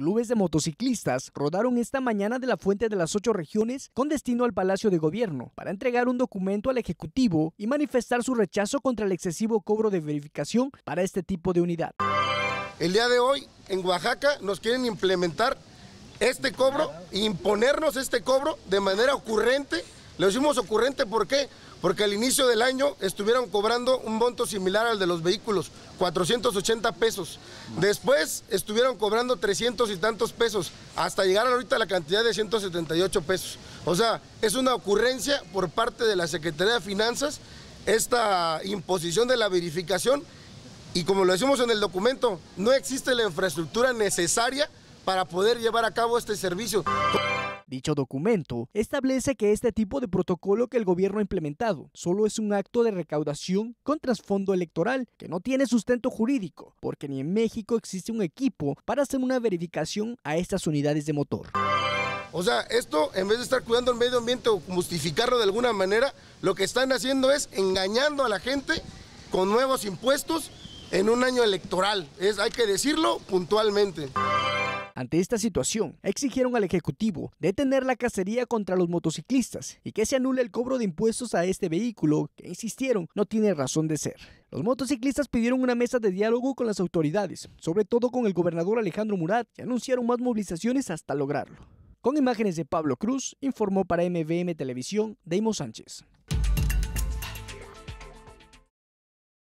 clubes de motociclistas rodaron esta mañana de la Fuente de las Ocho Regiones con destino al Palacio de Gobierno para entregar un documento al Ejecutivo y manifestar su rechazo contra el excesivo cobro de verificación para este tipo de unidad. El día de hoy en Oaxaca nos quieren implementar este cobro, imponernos este cobro de manera ocurrente lo hicimos ocurrente, ¿por qué? Porque al inicio del año estuvieron cobrando un monto similar al de los vehículos, 480 pesos. Después estuvieron cobrando 300 y tantos pesos, hasta llegar ahorita a la cantidad de 178 pesos. O sea, es una ocurrencia por parte de la Secretaría de Finanzas esta imposición de la verificación y como lo decimos en el documento, no existe la infraestructura necesaria para poder llevar a cabo este servicio. Dicho documento establece que este tipo de protocolo que el gobierno ha implementado solo es un acto de recaudación con trasfondo electoral que no tiene sustento jurídico, porque ni en México existe un equipo para hacer una verificación a estas unidades de motor. O sea, esto en vez de estar cuidando el medio ambiente o justificarlo de alguna manera, lo que están haciendo es engañando a la gente con nuevos impuestos en un año electoral. Es, hay que decirlo puntualmente. Ante esta situación, exigieron al Ejecutivo detener la cacería contra los motociclistas y que se anule el cobro de impuestos a este vehículo que, insistieron, no tiene razón de ser. Los motociclistas pidieron una mesa de diálogo con las autoridades, sobre todo con el gobernador Alejandro Murat, y anunciaron más movilizaciones hasta lograrlo. Con imágenes de Pablo Cruz, informó para MVM Televisión Deimo Sánchez.